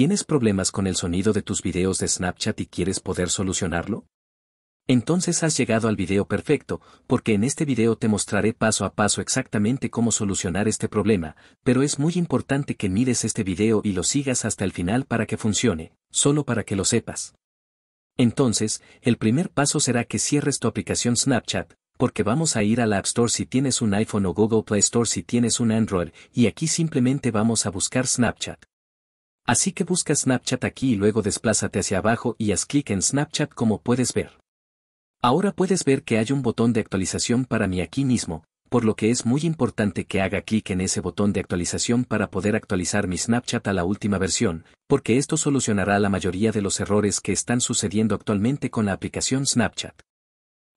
¿Tienes problemas con el sonido de tus videos de Snapchat y quieres poder solucionarlo? Entonces has llegado al video perfecto, porque en este video te mostraré paso a paso exactamente cómo solucionar este problema, pero es muy importante que mires este video y lo sigas hasta el final para que funcione, solo para que lo sepas. Entonces, el primer paso será que cierres tu aplicación Snapchat, porque vamos a ir a la App Store si tienes un iPhone o Google Play Store si tienes un Android, y aquí simplemente vamos a buscar Snapchat. Así que busca Snapchat aquí y luego desplázate hacia abajo y haz clic en Snapchat como puedes ver. Ahora puedes ver que hay un botón de actualización para mí aquí mismo, por lo que es muy importante que haga clic en ese botón de actualización para poder actualizar mi Snapchat a la última versión, porque esto solucionará la mayoría de los errores que están sucediendo actualmente con la aplicación Snapchat.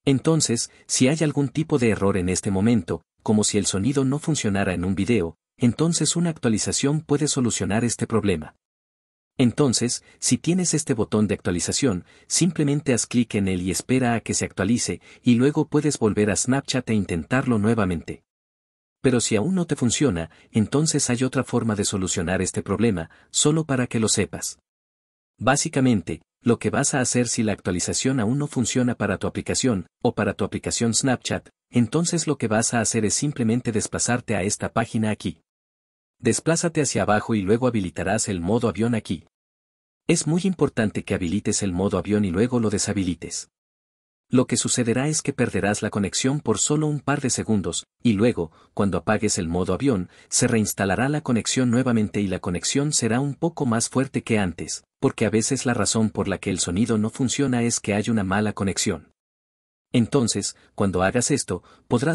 Entonces, si hay algún tipo de error en este momento, como si el sonido no funcionara en un video, entonces una actualización puede solucionar este problema. Entonces, si tienes este botón de actualización, simplemente haz clic en él y espera a que se actualice, y luego puedes volver a Snapchat e intentarlo nuevamente. Pero si aún no te funciona, entonces hay otra forma de solucionar este problema, solo para que lo sepas. Básicamente, lo que vas a hacer si la actualización aún no funciona para tu aplicación, o para tu aplicación Snapchat, entonces lo que vas a hacer es simplemente desplazarte a esta página aquí. Desplázate hacia abajo y luego habilitarás el modo avión aquí. Es muy importante que habilites el modo avión y luego lo deshabilites. Lo que sucederá es que perderás la conexión por solo un par de segundos, y luego, cuando apagues el modo avión, se reinstalará la conexión nuevamente y la conexión será un poco más fuerte que antes, porque a veces la razón por la que el sonido no funciona es que hay una mala conexión. Entonces, cuando hagas esto, podrás